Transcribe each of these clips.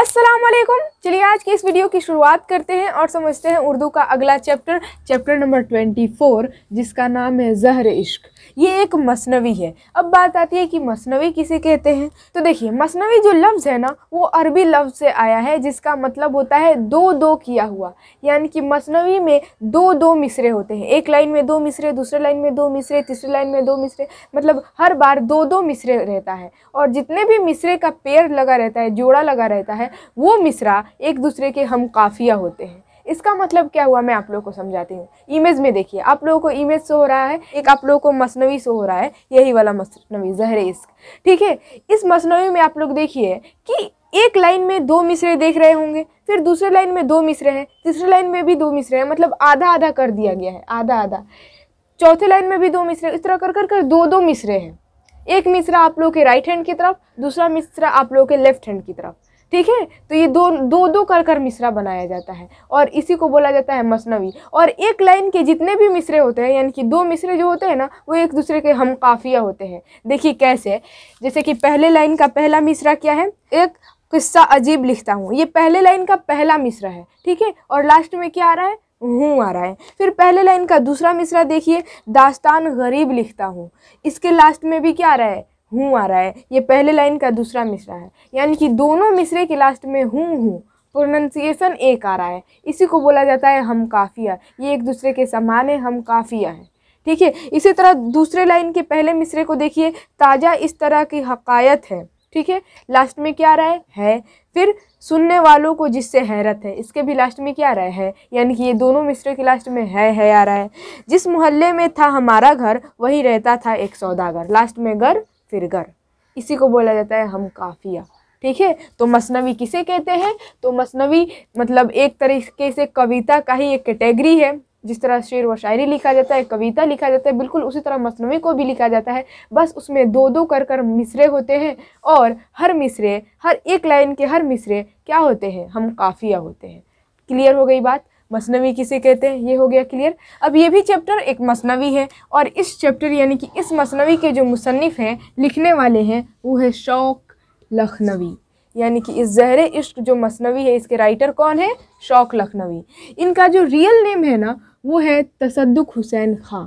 असलम चलिए आज की इस वीडियो की शुरुआत करते हैं और समझते हैं उर्दू का अगला chapter chapter number twenty four जिसका नाम है जहर इश्क ये एक मसनवी है अब बात आती है कि मसनवी किसे कहते हैं तो देखिए मसनवी जो लफ्ज़ है ना वो अरबी लफ्ज़ से आया है जिसका मतलब होता है दो दो किया हुआ यानी कि मसनवी में दो दो मिसरे होते हैं एक लाइन में दो मिसरे दूसरे लाइन में दो मिसरे तीसरे लाइन में दो मिसरे मतलब हर बार दो दो मिसरे रहता है और जितने भी मिसरे का पेड़ लगा रहता है जोड़ा लगा रहता है है वो मिसरा एक दूसरे के हम काफिया होते हैं इसका मतलब क्या हुआ मैं आप लोगों को समझाती हूँ इमेज में देखिए आप लोगों को इमेज से हो रहा है एक आप लोगों को मसनवी से हो रहा है यही वाला मसनवी जहर इश्क ठीक है इस मसनवी में आप लोग देखिए कि एक लाइन में दो मिसरे देख रहे होंगे फिर दूसरे लाइन में दो मिसरे हैं तीसरे लाइन में भी दो मिसरे हैं मतलब आधा आधा कर दिया गया है आधा आधा चौथे लाइन में भी दो मिसरे इस तरह कर कर कर दो दो मिसरे हैं एक मिसरा आप लोग के राइट हैंड की तरफ दूसरा मिसरा आप लोग के लेफ्ट हैंड की तरफ ठीक है तो ये दो दो दो कर कर मिश्रा बनाया जाता है और इसी को बोला जाता है मसनवी और एक लाइन के जितने भी मिसरे होते हैं यानी कि दो मिसरे जो होते हैं ना वो एक दूसरे के हम काफिया होते हैं देखिए कैसे जैसे कि पहले लाइन का पहला मिसरा क्या है एक किस्सा अजीब लिखता हूँ ये पहले लाइन का पहला मिसरा है ठीक है और लास्ट में क्या आ रहा है हूँ आ रहा है फिर पहले लाइन का दूसरा मिसरा देखिए दास्तान गरीब लिखता हूँ इसके लास्ट में भी क्या आ रहा है हूँ आ रहा है ये पहले लाइन का दूसरा मिसरा है यानी कि दोनों मिसरे के लास्ट में हूँ हूँ प्रोनंसिएशन एक आ रहा है इसी को बोला जाता है हम काफिया ये एक दूसरे के समान है हम काफिया हैं ठीक है इसी तरह दूसरे लाइन के पहले मिसरे को देखिए ताज़ा इस तरह की हकायत है ठीक है लास्ट में क्या आ रहा है है फिर सुनने वालों को जिससे हैरत है इसके भी लास्ट में क्या आ रहा है यानी कि ये दोनों मिसरे के लास्ट में है है आ रहा है जिस मोहल्ले में था हमारा घर वही रहता था एक सौदागर लास्ट में घर फिरगर इसी को बोला जाता है हम काफिया ठीक है तो मसनवी किसे कहते हैं तो मसनवी मतलब एक तरीके से कविता का ही एक कैटेगरी है जिस तरह शेर व शायरी लिखा जाता है कविता लिखा जाता है बिल्कुल उसी तरह मसनवी को भी लिखा जाता है बस उसमें दो दो कर कर मिसरे होते हैं और हर मिसरे हर एक लाइन के हर मिसरे क्या होते हैं हम काफिया होते हैं क्लियर हो गई बात मसनवी किसे कहते हैं ये हो गया क्लियर अब ये भी चैप्टर एक मसनवी है और इस चैप्टर यानी कि इस मसनवी के जो मुसनफ़ हैं लिखने वाले हैं वो है शौक लखनवी यानी कि इस जहर इश्क जो मसनवी है इसके राइटर कौन है शौक लखनवी इनका जो रियल नेम है ना वो है तसदुक हुसैन खां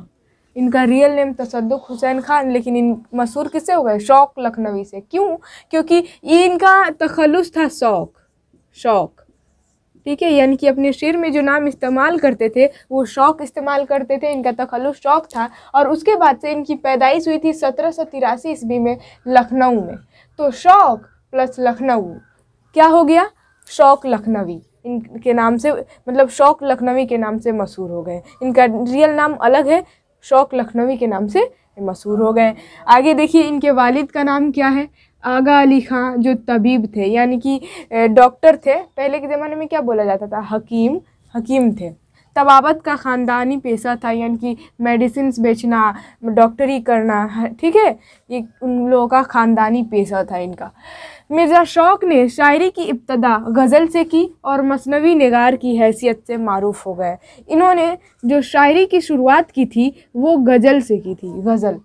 इनका रियल नेम तसदुक हुसैन खान लेकिन इन मशहूर किससे हो गए शौक लखनवी से क्यों क्योंकि ये इनका तखलुस था शौक शौक ठीक है यानी कि अपने शेर में जो नाम इस्तेमाल करते थे वो शौक इस्तेमाल करते थे इनका तखलु शौक था और उसके बाद से इनकी पैदाइश हुई थी सत्रह सौ तिरासी ईस्वी में लखनऊ में तो शौक प्लस लखनऊ क्या हो गया शौक लखनवी इनके नाम से मतलब शौक लखनवी के नाम से मशहूर हो गए इनका रियल नाम अलग है शौक लखनवी के नाम से मशहूर हो गए आगे देखिए इनके वालिद का नाम क्या है आगा अली खां जो तबीब थे यानी कि डॉक्टर थे पहले के ज़माने में क्या बोला जाता था हकीम हकीम थे तबावत का ख़ानदानी पेशा था यानी कि मेडिसिन बेचना डॉक्टरी करना ठीक है ये उन लोगों का ख़ानदानी पेशा था इनका मिर्ज़ा शौक ने शायरी की इब्तदा गज़ल से की और मसनवी नगार की हैसियत से मरूफ़ हो गए इन्होंने जो शायरी की शुरुआत की थी वो गज़ल से की थी गज़ल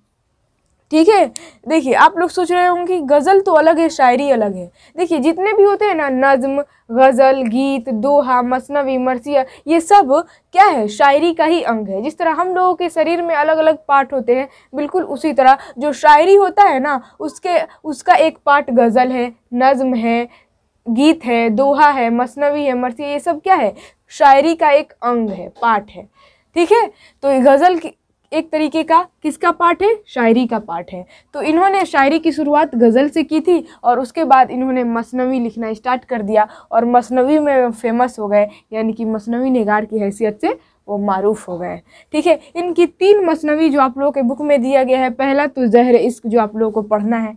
ठीक है देखिए आप लोग सोच रहे होंगे कि गज़ल तो अलग है शायरी अलग है देखिए जितने भी होते हैं ना नज़म गज़ल गीत दोहा मसनवी मरसिया ये सब क्या है शायरी का ही अंग है जिस तरह हम लोगों के शरीर में अलग अलग पार्ट होते हैं बिल्कुल उसी तरह जो शायरी होता है ना उसके उसका एक पार्ट गज़ल है नज़म है गीत है दोहा है मसनवी है मरसिया ये सब क्या है शायरी का एक अंग है पार्ट है ठीक है तो गज़ल की एक तरीके का किसका पाठ है शायरी का पाठ है तो इन्होंने शायरी की शुरुआत गज़ल से की थी और उसके बाद इन्होंने मसनवी लिखना स्टार्ट कर दिया और मसनवी में फेमस हो गए यानी कि मसनवी निगार की हैसियत से वो मरूफ़ हो गए ठीक है इनकी तीन मसनवी जो आप लोगों के बुक में दिया गया है पहला तो जहर इश्क जो आप लोगों को पढ़ना है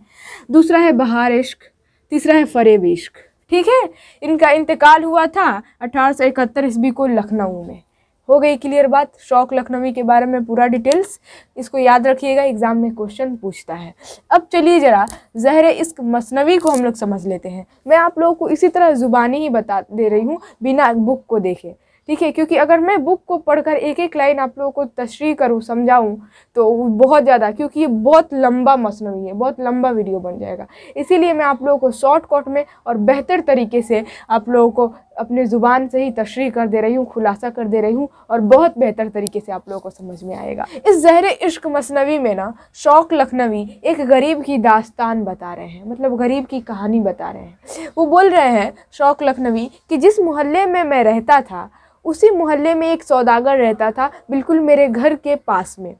दूसरा है बहार इश्क तीसरा है फरेब इश्क ठीक है इनका इंतकाल हुआ था अठारह सौ इकहत्तर ईस्वी को लखनऊ में हो गई क्लियर बात शौक लखनवी के बारे में पूरा डिटेल्स इसको याद रखिएगा एग्जाम में क्वेश्चन पूछता है अब चलिए ज़रा जहर इश्क मसनवी को हम लोग समझ लेते हैं मैं आप लोगों को इसी तरह ज़ुबानी ही बता दे रही हूँ बिना बुक को देखे ठीक है क्योंकि अगर मैं बुक को पढ़कर एक एक लाइन आप लोगों को तशरी करूँ समझाऊँ तो बहुत ज़्यादा क्योंकि ये बहुत लंबा मसनवी है बहुत लंबा वीडियो बन जाएगा इसीलिए मैं आप लोगों को शॉर्टकट में और बेहतर तरीके से आप लोगों को अपने ज़ुबान से ही तशरी कर दे रही हूँ खुलासा कर दे रही हूँ और बहुत बेहतर तरीके से आप लोगों को समझ में आएगा इस जहर इश्क मसनवी में ना शौक लखनवी एक गरीब की दास्तान बता रहे हैं मतलब गरीब की कहानी बता रहे हैं वो बोल रहे हैं शौक लखनवी कि जिस मोहल्ले में मैं रहता था उसी मोहल्ले में एक सौदागर रहता था बिल्कुल मेरे घर के पास में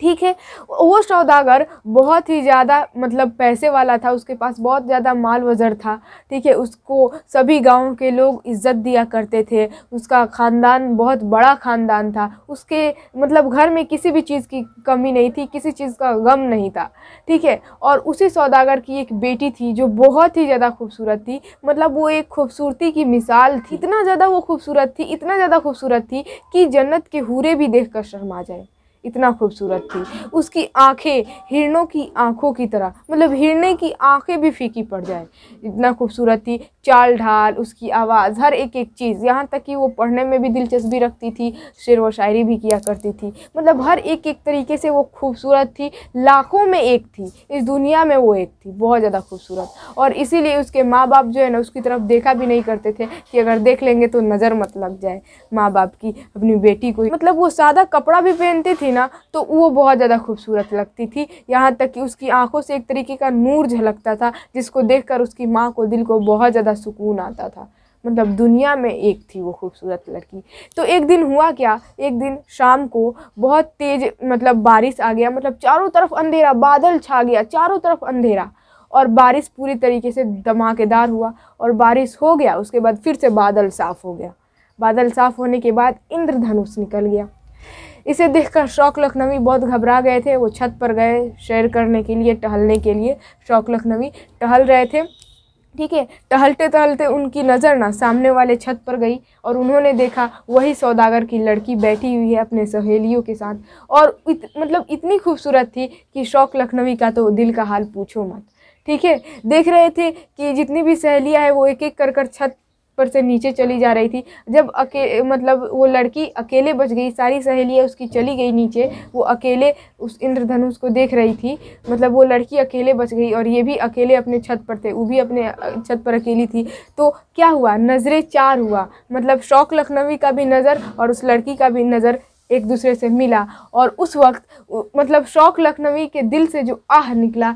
ठीक है वो सौदागर बहुत ही ज़्यादा मतलब पैसे वाला था उसके पास बहुत ज़्यादा माल वज़र था ठीक है उसको सभी गाँव के लोग इज़्ज़त दिया करते थे उसका ख़ानदान बहुत बड़ा ख़ानदान था उसके मतलब घर में किसी भी चीज़ की कमी नहीं थी किसी चीज़ का गम नहीं था ठीक है और उसी सौदागर की एक बेटी थी जो बहुत ही ज़्यादा खूबसूरत थी मतलब वो एक खूबसूरती की मिसाल थी इतना ज़्यादा वो खूबसूरत थी इतना ज़्यादा खूबसूरत थी कि जन्नत के हूरे भी देख कर शर्मा जाए इतना खूबसूरत थी उसकी आंखें हिरणों की आंखों की तरह मतलब हिरने की आंखें भी फीकी पड़ जाए इतना खूबसूरत थी चाल ढाल उसकी आवाज़ हर एक एक चीज़ यहाँ तक कि वो पढ़ने में भी दिलचस्पी रखती थी शेर व शायरी भी किया करती थी मतलब हर एक एक तरीके से वो खूबसूरत थी लाखों में एक थी इस दुनिया में वो एक थी बहुत ज़्यादा खूबसूरत और इसीलिए उसके माँ बाप जो है ना उसकी तरफ देखा भी नहीं करते थे कि अगर देख लेंगे तो नज़र मत लग जाए माँ बाप की अपनी बेटी को मतलब वो सादा कपड़ा भी पहनती थी थी ना तो वो बहुत ज़्यादा खूबसूरत लगती थी यहाँ तक कि उसकी आंखों से एक तरीके का नूर झलकता था जिसको देखकर उसकी माँ को दिल को बहुत ज़्यादा सुकून आता था मतलब दुनिया में एक थी वो खूबसूरत लड़की तो एक दिन हुआ क्या एक दिन शाम को बहुत तेज़ मतलब बारिश आ गया मतलब चारों तरफ अंधेरा बादल छा गया चारों तरफ अंधेरा और बारिश पूरी तरीके से धमाकेदार हुआ और बारिश हो गया उसके बाद फिर से बादल साफ़ हो गया बादल साफ़ होने के बाद इंद्रधनुष निकल गया इसे देखकर शौक लखनवी बहुत घबरा गए थे वो छत पर गए शेयर करने के लिए टहलने के लिए शौक लखनवी टहल रहे थे ठीक है टहलते टहलते उनकी नज़र ना सामने वाले छत पर गई और उन्होंने देखा वही सौदागर की लड़की बैठी हुई है अपने सहेलियों के साथ और इत, मतलब इतनी खूबसूरत थी कि शौक लखनवी का तो दिल का हाल पूछो मत ठीक है देख रहे थे कि जितनी भी सहेलियाँ हैं वो एक एक कर कर छत पर से नीचे चली जा रही थी जब अके मतलब वो लड़की अकेले बच गई सारी सहेलियाँ उसकी चली गई नीचे वो अकेले उस इंद्रधनुष को देख रही थी मतलब वो लड़की अकेले बच गई और ये भी अकेले अपने छत पर थे वो भी अपने छत पर अकेली थी तो क्या हुआ नज़रें चार हुआ मतलब शौक लखनवी का भी नज़र और उस लड़की का भी नज़र एक दूसरे से मिला और उस वक्त मतलब शौक लखनवी के दिल से जो आह निकला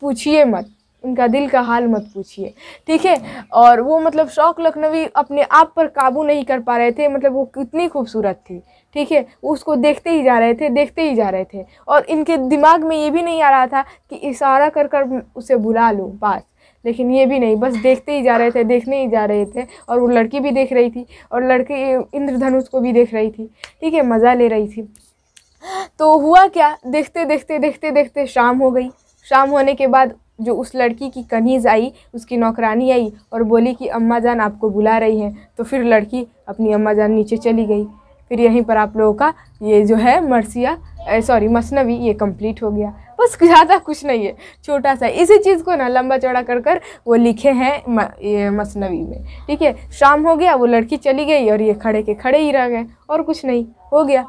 पूछिए मत उनका दिल का हाल मत पूछिए ठीक है और वो मतलब शौक लखनवी अपने आप पर काबू नहीं कर पा रहे थे मतलब वो कितनी खूबसूरत थी ठीक है उसको देखते ही जा रहे थे देखते ही जा रहे थे और इनके दिमाग में ये भी नहीं आ रहा था कि इशारा कर कर उसे बुला लूँ पास लेकिन ये भी नहीं बस देखते ही जा रहे थे देखने ही जा रहे थे और वो लड़की भी देख रही थी और लड़की इंद्रधनुष को भी देख रही थी ठीक है मज़ा ले रही थी तो हुआ क्या देखते देखते देखते देखते शाम हो गई शाम होने के बाद जो उस लड़की की कनीज़ आई उसकी नौकरानी आई और बोली कि अम्मा जान आपको बुला रही हैं तो फिर लड़की अपनी अम्मा जान नीचे चली गई फिर यहीं पर आप लोगों का ये जो है मरसिया सॉरी मसनवी ये कंप्लीट हो गया बस ज़्यादा कुछ नहीं है छोटा सा इसी चीज़ को ना लंबा चौड़ा कर कर वो लिखे हैं म, ये मसनवी में ठीक है शाम हो गया वो लड़की चली गई और ये खड़े के खड़े ही रह गए और कुछ नहीं हो गया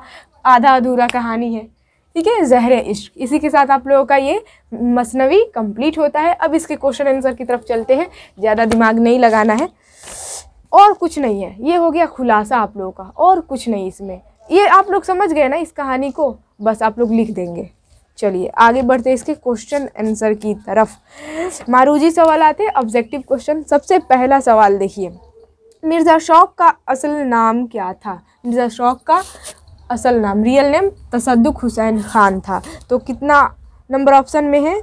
आधा अधूरा कहानी है ठीक है जहर इश्क इसी के साथ आप लोगों का ये मसनवी कंप्लीट होता है अब इसके क्वेश्चन आंसर की तरफ चलते हैं ज़्यादा दिमाग नहीं लगाना है और कुछ नहीं है ये हो गया खुलासा आप लोगों का और कुछ नहीं इसमें ये आप लोग समझ गए ना इस कहानी को बस आप लोग लिख देंगे चलिए आगे बढ़ते इसके क्वेश्चन आंसर की तरफ मारूजी सवाल आते ऑब्जेक्टिव क्वेश्चन सबसे पहला सवाल देखिए मिर्ज़ा शौक का असल नाम क्या था मिर्ज़ा शौक का असल नाम रियल नेम तसदुक हुसैन ख़ान था तो कितना नंबर ऑप्शन में है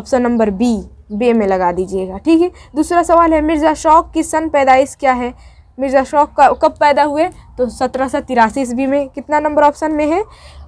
ऑप्शन नंबर बी बे में लगा दीजिएगा ठीक है दूसरा सवाल है मिर्ज़ा शौक की सन पैदाइश क्या है मिर्ज़ा शौक कब पैदा हुए तो सत्रह सौ तिरासी ईस्वी में कितना नंबर ऑप्शन में है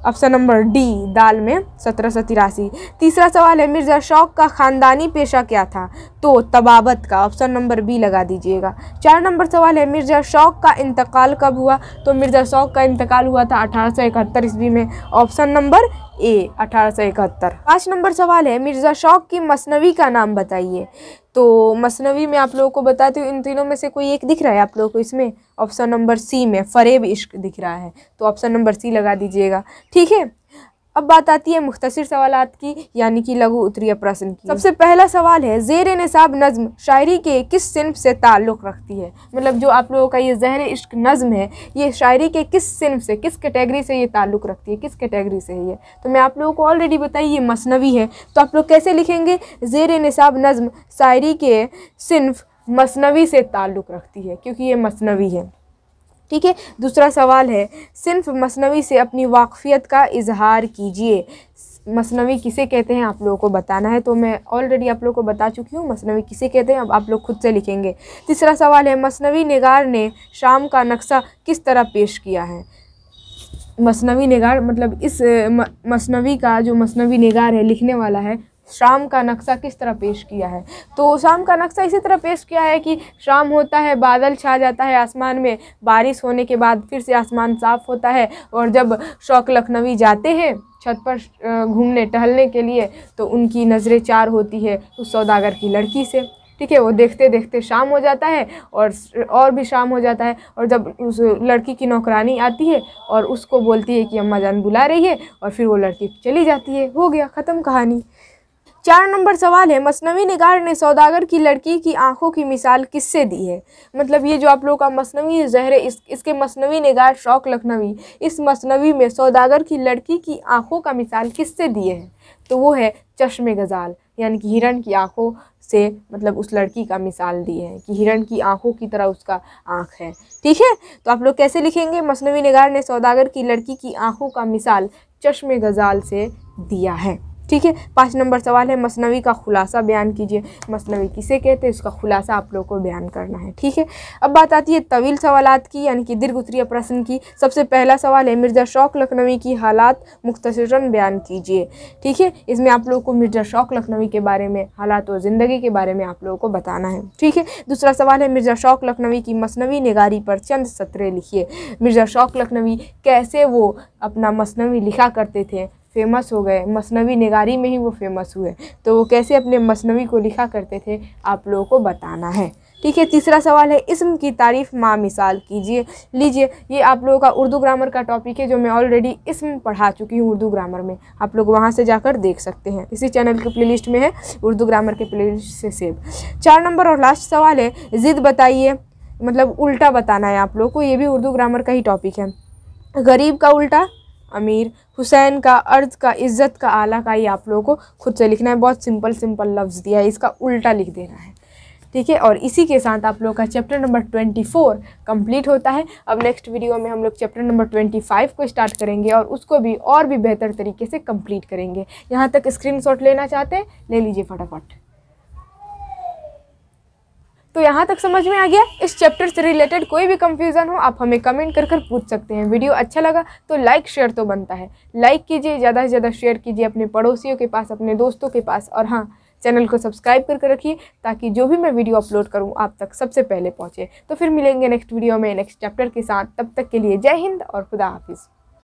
ऑप्शन नंबर डी दाल में सत्रह सौ तिरासी तीसरा सवाल है मिर्ज़ा शौक का ख़ानदानी पेशा क्या था तो तबावत का ऑप्शन नंबर बी लगा दीजिएगा चार नंबर सवाल है मिर्ज़ा शौक का इंतकाल कब हुआ तो मिर्ज़ा शौक का इंतकाल हुआ था अठारह सौ इकहत्तर ईस्वी में ऑप्शन नंबर ए अठारह पाँच नंबर सवाल है मिर्ज़ा शौक की मसनवी का नाम बताइए तो मसनवी में आप लोगों को बताती हूँ इन तीनों में से कोई एक दिख रहा है आप लोगों को इसमें ऑप्शन नंबर सी में फ़रेब इश्क दिख रहा है तो ऑप्शन नंबर सी लगा दीजिएगा ठीक है अब बात आती है मुख्तर सवाल की यानी कि लघु उत्तरीय प्रश्न की सबसे पहला सवाल है जेर नसाब नज़म शायरी के किस सिनफ से ताल्लुक़ रखती है मतलब जो आप लोगों का ये जहर इश्क नज़म है ये शायरी के किस सिनफ से किस कैटेगरी से ये ताल्लुक़ रखती है किस कैटेगरी से ये तो मैं आप लोगों को ऑलरेडी बताई ये मसनवी है तो आप लोग कैसे लिखेंगे जेर नसाब नज़म शायरी के सिंफ मसनवी से ताल्लुक़ रखती है क्योंकि ये मसनवी है ठीक है दूसरा सवाल है सिर्फ मसनवी से अपनी वाकफियत का इजहार कीजिए मसनवी किसे कहते हैं आप लोगों को बताना है तो मैं ऑलरेडी आप लोगों को बता चुकी हूँ मसनवी किसे कहते हैं अब आप लोग खुद से लिखेंगे तीसरा सवाल है मसनवी निगार ने शाम का नक्शा किस तरह पेश किया है मसनवी निगार मतलब इस मसनवी का जो मसनवी निगार है लिखने वाला है शाम का नक्शा किस तरह पेश किया है तो शाम का नक्शा इसी तरह पेश किया है कि शाम होता है बादल छा जाता है आसमान में बारिश होने के बाद फिर से आसमान साफ होता है और जब शौक लखनवी जाते हैं छत पर घूमने टहलने के लिए तो उनकी नज़रें चार होती है उस सौदागर की लड़की से ठीक है वो देखते देखते शाम हो जाता है और और भी शाम हो जाता है और जब उस लड़की की नौकरानी आती है और उसको बोलती है कि अम्मा जान बुला रही है और फिर वो लड़की चली जाती है हो गया ख़त्म कहानी चार नंबर सवाल है मसनवी निगार ने सौदागर की लड़की की आंखों की मिसाल किससे दी है मतलब ये जो आप लोगों का मसनवी जहर है इस, इसके मसनवी निगार शौक लखनवी इस मसनवी में सौदागर की लड़की की आंखों का मिसाल किससे दिए है तो वो है चश्मे गज़ाल यानी कि हिरण की आंखों से मतलब उस लड़की का मिसाल दी है कि हिरण की आंखों की तरह उसका आँख है ठीक है तो आप लोग कैसे लिखेंगे मसनवी निगार ने सौदागर की लड़की की आंखों का मिसाल चश्मे गज़ाल से दिया है ठीक है पाँच नंबर सवाल है मसनवी का खुलासा बयान कीजिए मसनवी किसे कहते हैं उसका खुलासा आप लोग को बयान करना है ठीक है अब बात आती है तवील सवालत की यानी कि दीर्घ उत्तरीय प्रश्न की सबसे पहला सवाल है मिर्ज़ा शौक लखनवी की हालात मुख्तरन बयान कीजिए ठीक है इसमें आप लोगों को मिर्ज़ा शौक लखनवी के बारे में हालात और ज़िंदगी के बारे में आप लोगों को बताना है ठीक है दूसरा सवाल है मिर्ज़ा शौक लखनवी की मसनवी निगारी पर चंद सत्रे लिखिए मिर्ज़ा शौक लखनवी कैसे वो अपना मसनवी लिखा करते थे फेमस हो गए मसनवी निगारी में ही वो फेमस हुए तो वो कैसे अपने मसनवी को लिखा करते थे आप लोगों को बताना है ठीक है तीसरा सवाल है इसम की तारीफ़ माँ मिसाल कीजिए लीजिए ये आप लोगों का उर्दू ग्रामर का टॉपिक है जो मैं ऑलरेडी इसम पढ़ा चुकी हूँ उर्दू ग्रामर में आप लोग वहाँ से जाकर देख सकते हैं इसी चैनल के प्लेलिस्ट में है उर्दू ग्रामर के प्लेलिस्ट से सेव चार नंबर और लास्ट सवाल है ज़िद बताइए मतलब उल्टा बताना है आप लोग को ये भी उर्दू ग्रामर का ही टॉपिक है गरीब का उल्टा अमीर हुसैन का अर्ज का इज़्ज़त का आला का ये आप लोगों को खुद से लिखना है बहुत सिंपल सिंपल लफ्ज़ दिया है इसका उल्टा लिख देना है ठीक है और इसी के साथ आप लोगों का chapter number twenty four complete होता है अब नेक्स्ट वीडियो में हम लोग चैप्टर नंबर ट्वेंटी फाइव को स्टार्ट करेंगे और उसको भी और भी बेहतर तरीके से कम्प्लीट करेंगे यहाँ तक स्क्रीन लेना चाहते हैं ले लीजिए फटाफट तो यहाँ तक समझ में आ गया इस चैप्टर से रिलेटेड कोई भी कंफ्यूजन हो आप हमें कमेंट कर कर पूछ सकते हैं वीडियो अच्छा लगा तो लाइक शेयर तो बनता है लाइक कीजिए ज़्यादा से ज़्यादा शेयर कीजिए अपने पड़ोसियों के पास अपने दोस्तों के पास और हाँ चैनल को सब्सक्राइब करके रखिए ताकि जो भी मैं वीडियो अपलोड करूँ आप तक सबसे पहले पहुँचे तो फिर मिलेंगे नेक्स्ट वीडियो में नेक्स्ट चैप्टर के साथ तब तक के लिए जय हिंद और खुदा हाफिज़